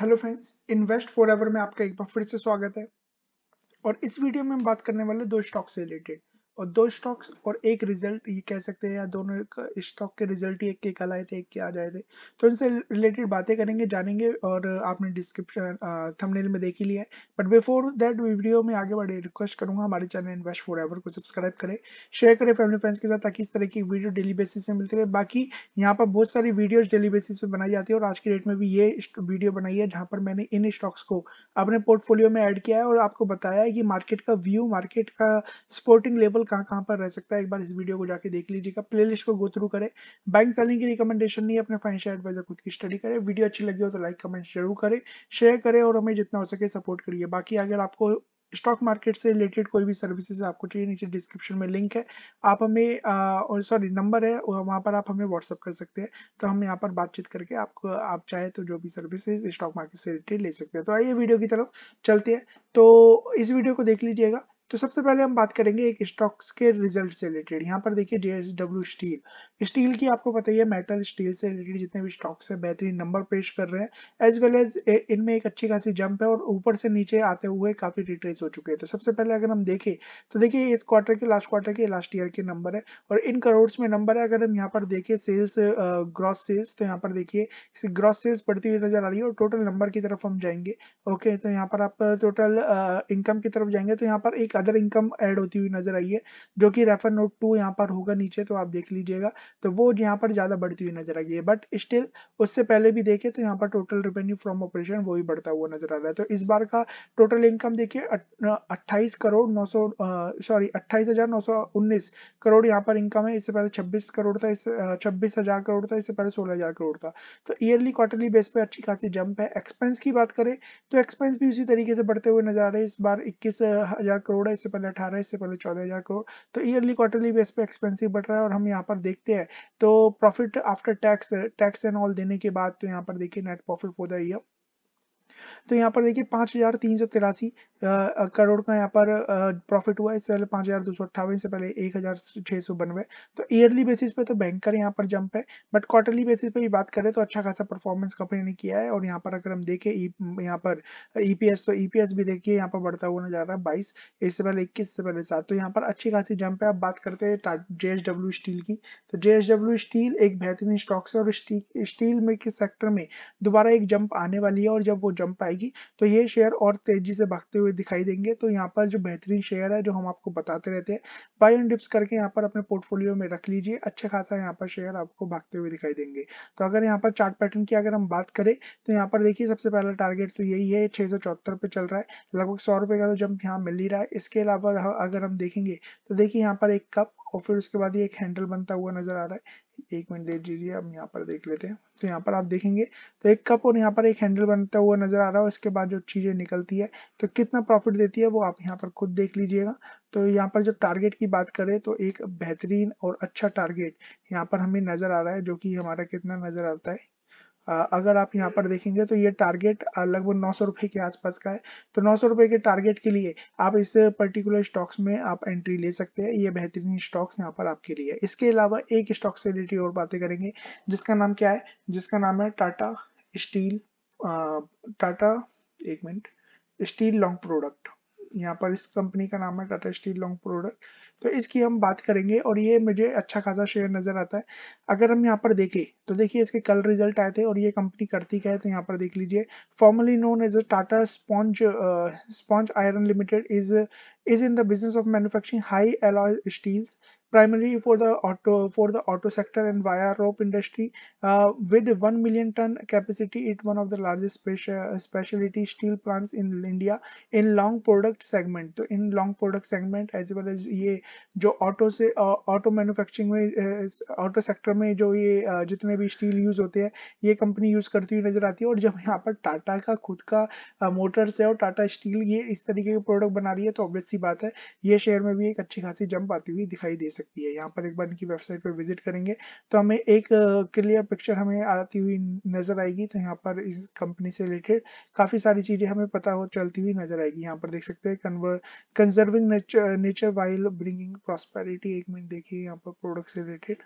hello friends invest for ever में आपका एक बार फिर से स्वागत है और इस वीडियो में हम बात करने वाले दो स्टॉक से रिलेटेड और दो स्टॉक्स और एक रिजल्ट ये कह सकते हैं या दोनों स्टॉक के रिजल्ट ही एक के कल आए थे एक के आ जाए थे तो इनसे रिलेटेड बातें करेंगे जानेंगे और आपने डिस्क्रिप्शन थंबनेल में देख ही लिया है बट बिफोर दैट वीडियो में आगे बढ़े रिक्वेस्ट करूंगा हमारे चैनल इन्वेस्ट फॉर एवर को सब्सक्राइब करें शेयर करें फैमिली फ्रेंड्स के साथ ताकि इस तरह की वीडियो डेली बेसिस में मिलती रहे बाकी यहाँ पर बहुत सारी वीडियोज डेली बेसिस पर बनाई जाती है और आज की डेट में भी ये वीडियो बनाई है जहाँ पर मैंने इन स्टॉक्स को अपने पोर्टफोलियो में ऐड किया है और आपको बताया है कि मार्केट का व्यू मार्केट का सपोर्टिंग लेवल कहाँ कहाँ पर रह सकता है एक बार इस वीडियो को जाके देख लीजिएगा प्लेलिस्ट को गो थ्रू करें बैंक सेलिंग की रिकमेंडेशन नहीं अपने फाइनेंशियल एडवाइजर खुद की स्टडी करें वीडियो अच्छी लगी हो तो लाइक कमेंट जरूर करें शेयर करें और हमें जितना हो सके सपोर्ट करिए बाकी अगर आपको स्टॉक मार्केट से रिलेटेड कोई भी सर्विसेज आपको चाहिए नीचे डिस्क्रिप्शन में लिंक है आप हमें और सॉरी नंबर है वहाँ पर आप हमें व्हाट्सअप कर सकते हैं तो हम यहाँ पर बातचीत करके आपको आप चाहे तो जो भी सर्विसेज स्टॉक मार्केट से रिलेटेड ले सकते हैं तो आइए वीडियो की तरफ चलते हैं तो इस वीडियो को देख लीजिएगा तो सबसे पहले हम बात करेंगे एक स्टॉक्स के रिजल्ट से रिलेटेड यहाँ पर देखिए जेएसडब्ल्यू स्टील स्टील की आपको पता ही है मेटल स्टील से रिलेटेड जितने भी स्टॉक्स है बेहतरीन नंबर पेश कर रहे हैं एज वेल एज इनमें एक अच्छी खासी जंप है और ऊपर से नीचे आते हुए काफी रिट्रेस हो चुके हैं तो सबसे पहले अगर हम देखें तो देखिए इस क्वार्टर के लास्ट क्वार्टर के लास्ट ईयर के नंबर है और इन करोड़ में नंबर है अगर हम यहाँ पर देखिए सेल्स ग्रॉस सेल्स तो यहाँ पर देखिए ग्रॉस सेल्स बढ़ती हुई नजर आ रही है और टोटल नंबर की तरफ हम जाएंगे ओके तो यहाँ पर आप टोटल इनकम की तरफ जाएंगे तो यहाँ पर एक अदर इनकम ऐड होती हुई नजर आई है जो कि रेफर नोट टू यहाँ पर होगा नीचे तो आप देख लीजिएगा तो वो यहाँ पर ज्यादा बढ़ती हुई नजर आई है बट स्टिल उससे पहले भी देखे तो यहाँ पर टोटल रेवेन्यू फ्रॉम ऑपरेशन वो भी बढ़ता हुआ नजर आ रहा है तो इस बार का टोटल इनकम देखिए अट्ठाईस करोड़ नौ सॉरी अट्ठाईस करोड़ यहाँ पर इनकम है इससे पहले छब्बीस करोड़ था छब्बीस हजार करोड़ था इससे पहले सोलह हजार करोड़ था तो ईयरली क्वार्टरली बेस पे अच्छी खासी जंप है एक्सपेंस की बात करें तो एक्सपेंस भी उसी तरीके से बढ़ते हुए नजर आ रहे हैं इस बार इक्कीस हजार करोड़ थोड़ा इससे पहले अठारह इससे पहले चौदह हज़ार करोड़ तो ईयरली क्वार्टरली बेस पे एक्सपेंसिव बढ़ रहा है और हम यहाँ पर देखते हैं तो profit after tax tax and all देने के बाद तो यहाँ पर देखिए net profit for the year तो यहाँ पर देखिए पांच हजार तीन सौ तिरासी करोड़ का यहाँ पर प्रॉफिट हुआ इससे पहले पांच हजार दो सौ अट्ठावन से पहले एक हजार छः सौ बनवे तो ईयरली बेसिस पे तो बैंकर यहाँ पर जंप है बट क्वार्टरली बेसिस पे भी बात करें तो अच्छा खासा परफॉर्मेंस कंपनी ने किया है और यहाँ पर अगर हम देखें e, यहाँ पर ईपीएस e तो ईपीएस e भी देखिए यहाँ पर बढ़ता हुआ नजर आ रहा है बाईस इससे पहले इक्कीस से पहले सात तो यहाँ पर अच्छी खासी जंप है अब बात करते हैं जेएसडब्ल्यू स्टील की तो जेएसडब्ल्यू स्टील एक बेहतरीन स्टॉक्स है और स्टील में किस सेक्टर में दोबारा एक जंप आने वाली है और जब वो जंप आएगी तो ये शेयर और तेजी से भागते हुए दिखाई देंगे तो यहाँ पर जो बेहतरीन शेयर है जो हम आपको बताते रहते हैं बाय एंड डिप्स करके यहाँ पर अपने पोर्टफोलियो में रख लीजिए अच्छा खासा यहाँ पर शेयर आपको भागते हुए दिखाई देंगे तो अगर यहाँ पर चार्ट पैटर्न की अगर हम बात करें तो यहाँ पर देखिए सबसे पहला टारगेट तो यही है छह सौ चौहत्तर पे चल रहा है लगभग सौ रुपए का तो जंप यहाँ मिल ही रहा है इसके अलावा अगर हम देखेंगे तो देखिए यहाँ पर एक कप और फिर उसके बाद ये एक हैंडल बनता हुआ नजर आ रहा है एक मिनट देख दीजिए अब यहाँ पर देख लेते हैं तो यहाँ पर आप देखेंगे तो एक कप और यहाँ पर एक हैंडल बनता हुआ नजर आ रहा है इसके बाद जो चीजें निकलती है तो कितना प्रॉफिट देती है वो आप यहाँ पर खुद देख लीजिएगा तो यहाँ पर जब टारगेट की बात करें तो एक बेहतरीन और अच्छा टारगेट यहाँ पर हमें नजर आ रहा है जो कि हमारा कितना नजर आता है अगर आप यहाँ पर देखेंगे तो ये टारगेट लगभग नौ सौ के आसपास का है तो नौ सौ के टारगेट के लिए आप इस पर्टिकुलर स्टॉक्स में आप एंट्री ले सकते हैं ये बेहतरीन स्टॉक्स यहाँ पर आपके लिए इसके अलावा एक स्टॉक से रिलेटेड और बातें करेंगे जिसका नाम क्या है जिसका नाम है टाटा स्टील टाटा एक मिनट स्टील लॉन्ग प्रोडक्ट यहाँ पर इस कंपनी का नाम है टाटा स्टील लॉन्ग प्रोडक्ट तो इसकी हम बात करेंगे और ये मुझे अच्छा खासा शेयर नज़र आता है अगर हम यहाँ पर देखें तो देखिए इसके कल रिजल्ट आए थे और ये कंपनी करती क्या है तो यहाँ पर देख लीजिए formerly known as a Tata sponge sponge iron limited is is in the business of manufacturing high alloy steels primarily for the auto for the auto sector and wire rope industry uh, with 1 million ton capacity it one of the largest special, specialty steel plants in India in long product segment so in long product segment as well as ye jo auto se uh, auto manufacturing mein uh, auto sector mein jo ye uh, jitne bhi steel use hote hain ye company use karti करती हुई नजर आती है और जब यहाँ पर टाटा का खुद का motors aur tata steel ye is tarike ke product bana rahi hai to तो ऑब्वियसली बात है ये शेयर में भी एक अच्छी खासी जंप आती हुई दिखाई दे सकती सकती है यहाँ पर एक बार इनकी वेबसाइट पर विजिट करेंगे तो हमें एक क्लियर पिक्चर हमें आती हुई नजर आएगी तो यहाँ पर इस कंपनी से रिलेटेड काफी सारी चीजें हमें पता हो चलती हुई नजर आएगी यहाँ पर देख सकते हैं conserving nature while bringing prosperity एक मिनट देखिए यहाँ पर प्रोडक्ट से रिलेटेड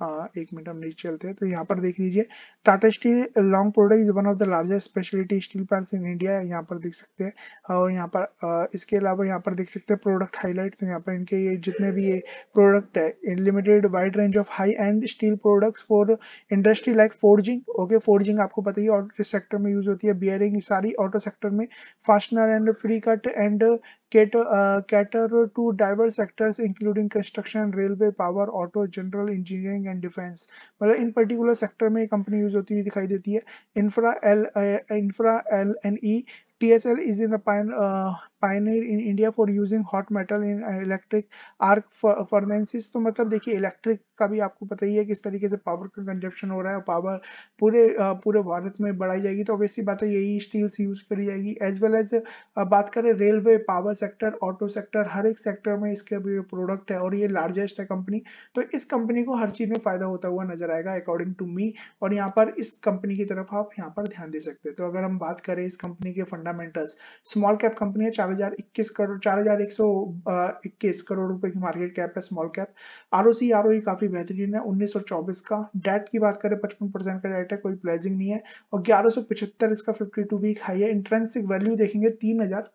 हाँ, एक मिनट हम नीचे चलते हैं तो यहाँ पर देख लीजिए Tata steel long product is one of the largest speciality steel plant in India यहाँ पर देख सकते हैं और यहाँ पर इसके अलावा यहाँ पर देख सकते हैं प्रोडक्ट हाईलाइट तो यहाँ पर इनके ये जितने भी ये प्रोडक्ट है limited wide range of high end steel product for industry like forging okay forging आपको पता ही ऑटो सेक्टर में यूज होती है बियरिंग सारी ऑटो सेक्टर में fastener and free cut and cater, uh, cater to diverse sectors including construction railway power auto general engineering and defense matlab in particular sector mein company use hoti hui dikhai deti hai infra l uh, infra l and e TSL is in the pine, uh, pioneer in India for using hot metal in uh, electric arc uh, furnaces तो मतलब देखिए electric का भी आपको पता ही है किस तरीके से पावर का consumption हो रहा है पावर पूरे uh, पूरे भारत में बढ़ाई जाएगी तो ऑब्वियसली बात है यही स्टील्स यूज करी जाएगी एज वेल एज बात करें railway power sector auto sector हर एक सेक्टर में इसके भी प्रोडक्ट है और ये लार्जेस्ट है कंपनी तो इस कंपनी को हर चीज में फायदा होता हुआ नजर आएगा अकॉर्डिंग टू मी और यहाँ पर इस कंपनी की तरफ आप यहाँ पर ध्यान दे सकते हैं तो अगर हम बात करें इस कंपनी के फंडा फंडामेंटल्स स्मॉल कैप कंपनी है चार करोड़ चार करोड़ रुपए की मार्केट कैप है small cap R O C काफी बेहतरीन है उन्नीस का डेट की बात करें पचपन परसेंट का डेट है कोई प्लेजिंग नहीं है और ग्यारह इसका फिफ्टी टू वीक हाई है इंट्रेंसिक वैल्यू देखेंगे तीन हजार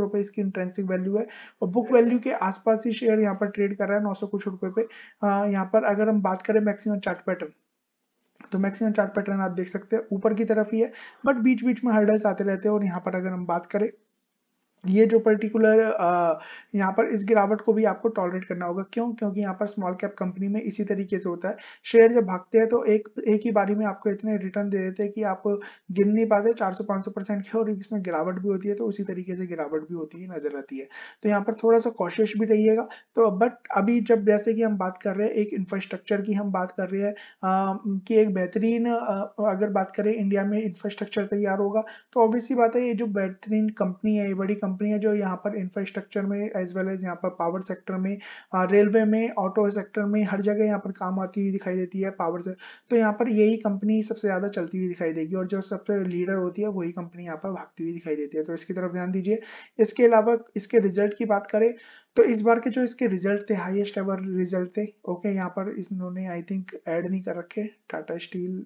रुपए इसकी इंट्रेंसिक वैल्यू है और बुक वैल्यू के आसपास ही शेयर यहाँ पर ट्रेड कर रहा है नौ कुछ रुपए पे यहाँ पर अगर हम बात करें मैक्सिमम चार्ट पैटर्न तो मैक्सिमम चार्ट पैटर्न आप देख सकते हैं ऊपर की तरफ ही है बट बीच बीच में हर्डल्स आते रहते हैं और यहाँ पर अगर हम बात करें ये जो पर्टिकुलर यहाँ पर इस गिरावट को भी आपको टॉलरेट करना होगा क्यों क्योंकि यहाँ पर स्मॉल कैप कंपनी में इसी तरीके से होता है शेयर जब भागते हैं तो एक एक ही बारी में आपको इतने रिटर्न दे देते हैं कि आप गिन नहीं पाते 400-500 परसेंट के और इसमें गिरावट भी होती है तो उसी तरीके से गिरावट भी होती है नजर आती है तो यहाँ पर थोड़ा सा कॉशियस भी रहिएगा तो बट अभी जब जैसे कि हम बात कर रहे हैं एक इंफ्रास्ट्रक्चर की हम बात कर रहे हैं कि एक बेहतरीन अगर बात करें इंडिया में इंफ्रास्ट्रक्चर तैयार होगा तो ऑब्वियसली बात है ये जो बेहतरीन कंपनी है ये बड़ी कंपनी है जो यहाँ पर इंफ्रास्ट्रक्चर में एज वेल एज यहाँ पर पावर सेक्टर में रेलवे में ऑटो सेक्टर में हर जगह यहाँ पर काम आती हुई दिखाई देती है पावर से तो यहाँ पर यही कंपनी सबसे ज़्यादा चलती हुई दिखाई देगी और जो सबसे लीडर होती है वही कंपनी यहाँ पर भागती हुई दिखाई देती है तो इसकी तरफ ध्यान दीजिए इसके अलावा इसके रिजल्ट की बात करें तो इस बार के जो इसके रिजल्ट थे हाईएस्ट एवर रिजल्ट थे ओके यहाँ पर इन्होंने आई थिंक ऐड नहीं कर रखे टाटा स्टील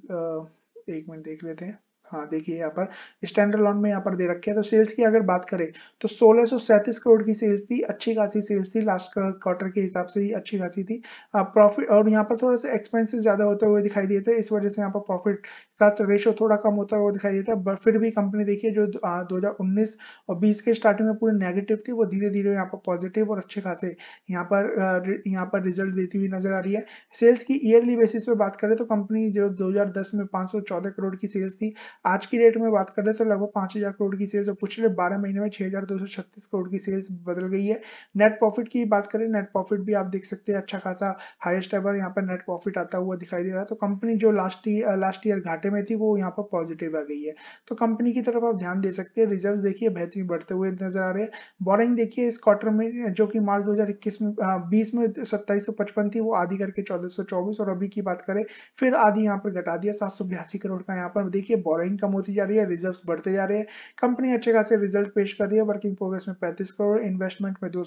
एक मिनट देख लेते हैं हाँ देखिए यहाँ पर स्टैंडर्ड लोन में यहाँ पर दे रखे हैं तो सेल्स की अगर बात करें तो सोलह करोड़ की सेल्स थी अच्छी खासी सेल्स थी लास्ट क्वार्टर के हिसाब से ही अच्छी खासी थी प्रॉफिट और यहाँ पर थोड़ा सा एक्सपेंसेस ज़्यादा होते हुए दिखाई दिए थे इस वजह से यहाँ पर प्रॉफिट का तो रेशो थोड़ा कम होता हुआ दिखाई देता है फिर भी कंपनी देखिए जो 2019 और 20 के स्टार्टिंग में पूरी नेगेटिव थी वो धीरे धीरे यहाँ पर पॉजिटिव और अच्छे खासे यहाँ पर यहाँ पर रिजल्ट देती हुई नजर आ रही है सेल्स की ईयरली बेसिस पे बात करें तो कंपनी जो 2010 में 514 करोड़ की सेल्स थी आज की डेट में बात करें तो लगभग पांच करोड़ की सेल्स और पिछले बारह महीने में छह करोड़ की सेल्स बदल गई है नेट प्रॉफिट की बात करें नेट प्रॉफिट भी आप देख सकते हैं अच्छा खासा हाइस्ट एवर यहाँ पर नेट प्रॉफिट आता हुआ दिखाई दे रहा है तो कंपनी जो लास्ट लास्ट ईयर घाटे घाटे में थी वो यहाँ पर पॉजिटिव आ गई है तो कंपनी की तरफ आप ध्यान दे सकते हैं रिजर्व देखिए बेहतरीन बढ़ते हुए नजर आ रहे हैं बोरिंग देखिए इस क्वार्टर में जो कि मार्च 2021 में बीस में सत्ताईस थी वो आधी करके चौदह और अभी की बात करें फिर आधी यहाँ पर घटा दिया सात करोड़ का यहाँ पर देखिए बोरिंग कम होती जा रही है रिजर्व बढ़ते जा रहे हैं कंपनी अच्छे खासे रिजल्ट पेश कर रही है वर्किंग प्रोग्रेस में पैंतीस करोड़ इन्वेस्टमेंट में दो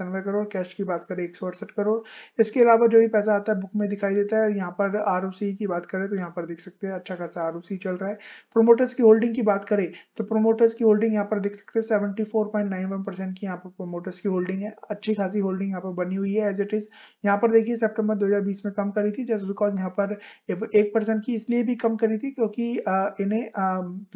करोड़ कैश की बात करें एक करोड़ इसके अलावा जो भी पैसा आता है बुक में दिखाई देता है यहाँ पर आर e की बात करें तो यहाँ पर देख सकते हैं अच्छा अच्छा खासा आर चल रहा है प्रोमोटर्स की होल्डिंग की बात करें तो प्रोमोटर्स की होल्डिंग यहाँ पर देख सकते हैं सेवेंटी परसेंट की यहाँ पर प्रोमोटर्स की होल्डिंग है अच्छी खासी होल्डिंग यहाँ पर बनी हुई है एज इट इज यहाँ पर देखिए सेप्टेम्बर दो में कम करी थी जस्ट बिकॉज यहाँ पर एक परसेंट की इसलिए भी कम करी थी क्योंकि इन्हें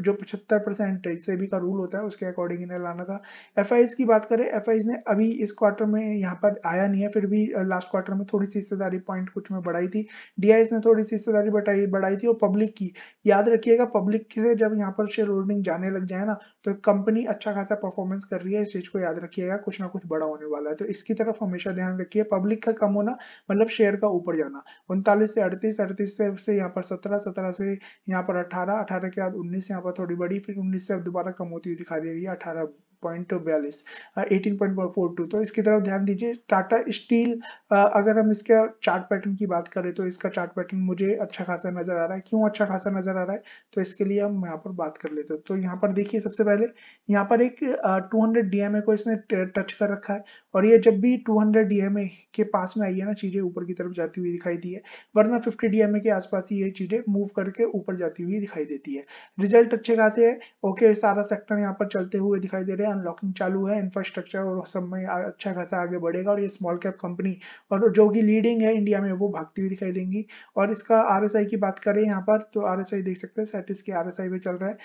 जो पचहत्तर परसेंट से भी का रूल होता है उसके अकॉर्डिंग इन्हें लाना था एफ की बात करें एफ ने अभी इस क्वार्टर में यहाँ पर आया नहीं है फिर भी लास्ट क्वार्टर में थोड़ी सी हिस्सेदारी पॉइंट कुछ में बढ़ाई थी डी ने थोड़ी सी हिस्सेदारी बढ़ाई थी और पब्लिक की याद रखिएगा पब्लिक से जब यहाँ पर शेयर होल्डिंग जाने लग जाए ना तो कंपनी अच्छा खासा परफॉर्मेंस कर रही है इस चीज को याद रखिएगा कुछ ना कुछ बड़ा होने वाला है तो इसकी तरफ हमेशा ध्यान रखिए पब्लिक का कम होना मतलब शेयर का ऊपर जाना उनतालीस से अड़तीस अड़तीस से, से यहाँ पर सत्रह सत्रह से यहाँ पर अठारह अठारह के बाद उन्नीस यहाँ पर थोड़ी बड़ी फिर उन्नीस से दोबारा कम होती हुई दिखा दे रही है अठारह 18.42 बयालीस एटीन पॉइंट फोर टू तो इसकी तरफ ध्यान दीजिए टाटा स्टील अगर हम इसके चार्ट पैटर्न की बात करें तो इसका चार्ट पैटर्न मुझे अच्छा खासा नजर आ रहा है क्यों अच्छा खासा नजर आ रहा है तो इसके लिए हम यहाँ पर बात कर लेते हैं तो यहाँ पर देखिए सबसे पहले यहाँ पर एक टू हंड्रेड डीएमए को इसने टच कर रखा है और ये जब भी टू हंड्रेड के पास में आई है ना चीजें ऊपर की तरफ जाती हुई दिखाई दी है वरना फिफ्टी डीएमए के आसपास ही ये चीजें मूव करके ऊपर जाती हुई दिखाई देती है रिजल्ट अच्छे खासे है ओके सारा सेक्टर यहाँ पर चलते हुए दिखाई दे रहे है अनलॉकिंग चालू है इंफ्रास्ट्रक्चर और सब में अच्छा खासा आगे बढ़ेगा और ये स्मॉल कैप कंपनी और जो कि लीडिंग है इंडिया में वो भागती हुई दिखाई देंगी और इसका आर की बात करें यहाँ पर तो आर देख सकते हैं सैंतीस के आर पे चल रहा है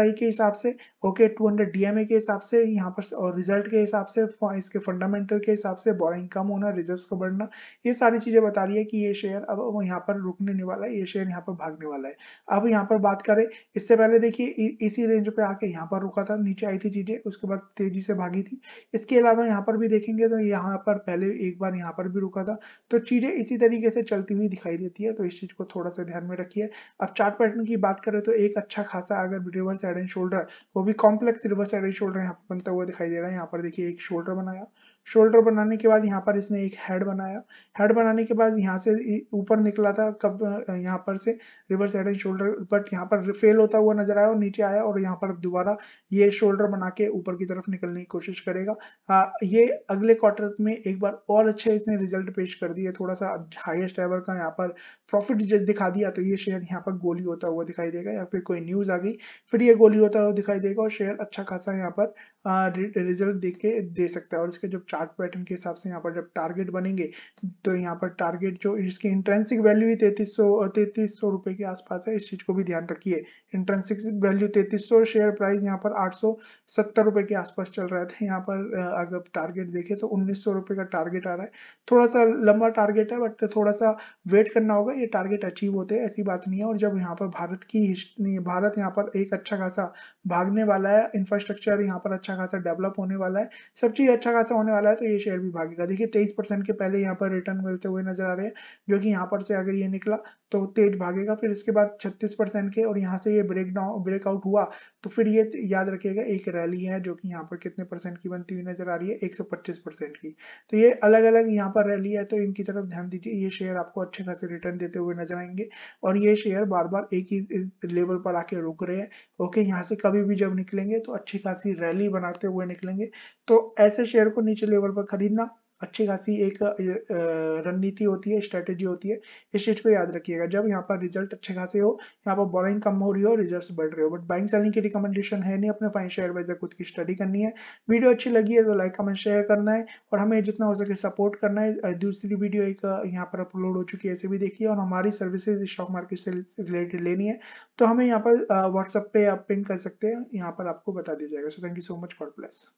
आर के हिसाब से ओके टू हंड्रेड के हिसाब से यहाँ पर और रिजल्ट के हिसाब से इसके फंडामेंटल के हिसाब से बोरिंग कम होना रिजर्व को बढ़ना ये सारी चीज़ें बता रही है कि ये शेयर अब यहाँ पर रुकने वाला है ये शेयर यहाँ पर भागने वाला है अब यहाँ पर बात करें इससे पहले देखिए इसी रेंज पे आके यहाँ पर रुका था नीचे आई थी चीज़ें उसके उसके बाद तेजी से भागी थी इसके अलावा यहाँ पर भी देखेंगे तो यहाँ पर पहले एक बार यहाँ पर भी रुका था तो चीज़ें इसी तरीके से चलती हुई दिखाई देती है तो इस चीज़ को थोड़ा सा ध्यान में रखिए अब चार्ट पैटर्न की बात करें तो एक अच्छा खासा अगर रिवर्स साइड एंड शोल्डर वो भी complex reverse side and shoulder यहाँ पर बनता हुआ दिखाई दे रहा है यहाँ पर देखिए एक शोल्डर बनाया शोल्डर बनाने के बाद यहाँ पर इसने एक हेड बनाया हेड बनाने के बाद यहाँ से ऊपर निकला था कब यहाँ पर से reverse head and shoulder but यहाँ पर फेल होता हुआ नजर आया और नीचे आया और यहाँ पर दोबारा ये शोल्डर बना के ऊपर की तरफ निकलने की कोशिश करेगा आ, ये अगले क्वार्टर में एक बार और अच्छे इसने रिजल्ट पेश कर दिया थोड़ा सा हाइएस्ट एवर का यहाँ पर प्रॉफिट दिखा दिया तो ये शेयर यहाँ पर गोली होता हुआ दिखाई देगा या फिर कोई न्यूज आ गई फिर ये गोली होता हुआ दिखाई देगा और शेयर अच्छा खासा यहाँ पर रिजल्ट दे के दे सकता है और इसके जब चार्ट पैटर्न के हिसाब से यहाँ पर जब टारगेट बनेंगे तो यहाँ पर टारगेट जो इसकी इंट्रेंसिक वैल्यू ही तैतीस सौ तैतीस सौ रुपए के आसपास है इस चीज को भी ध्यान रखिए इंट्रेंसिक वैल्यू तैतीस सौ शेयर प्राइस यहाँ पर आठ सौ सत्तर रुपए के आसपास चल रहा था यहाँ पर अगर टारगेट देखे तो उन्नीस सौ रुपए का टारगेट आ रहा है थोड़ा सा लंबा टारगेट है बट थोड़ा सा वेट करना होगा ये टारगेट अचीव होते हैं ऐसी बात नहीं है और जब यहाँ पर भारत की भारत यहाँ पर एक अच्छा खासा भागने वाला है इंफ्रास्ट्रक्चर यहाँ पर अच्छा खासा डेवलप होने वाला है सब चीज़ अच्छा खासा होने वाला है तो ये शेयर भी भागेगा देखिए तेईस के पहले यहाँ पर रिटर्न मिलते हुए नजर आ रहे हैं जो कि यहाँ पर से अगर ये निकला तो तेज भागेगा फिर इसके बाद छत्तीस के और यहाँ से ये ब्रेक डाउन ब्रेकआउट हुआ तो फिर ये याद रखिएगा एक रैली है जो कि यहाँ पर कितने परसेंट की बनती हुई नजर आ रही है 125 परसेंट की तो ये अलग अलग यहाँ पर रैली है तो इनकी तरफ ध्यान दीजिए ये शेयर आपको अच्छे खासे रिटर्न देते हुए नजर आएंगे और ये शेयर बार बार एक ही लेवल पर आके रुक रहे हैं ओके यहाँ से कभी भी जब निकलेंगे तो अच्छी खासी रैली बनाते हुए निकलेंगे तो ऐसे शेयर को नीचे लेवल पर खरीदना अच्छी खासी एक रणनीति होती है स्ट्रेटेजी होती है इस चीज को याद रखिएगा जब यहाँ पर रिजल्ट अच्छे खासे हो यहाँ पर बोरिंग कम हो रही हो रिजल्ट बढ़ रहे हो बट बाइंग सेलिंग की रिकमेंडेशन है नहीं अपने फाइनेंशियल एडवाइजर खुद की स्टडी करनी है वीडियो अच्छी लगी है तो लाइक कमेंट शेयर करना है और हमें जितना हो सके सपोर्ट करना है दूसरी वीडियो एक यहाँ पर अपलोड हो चुकी है ऐसे भी देखिए और हमारी सर्विसेज स्टॉक मार्केट से रिलेटेड लेनी है तो हमें यहाँ पर व्हाट्सअप पे आप पिन कर सकते हैं यहाँ पर आपको बता दिया जाएगा so thank you so much for plus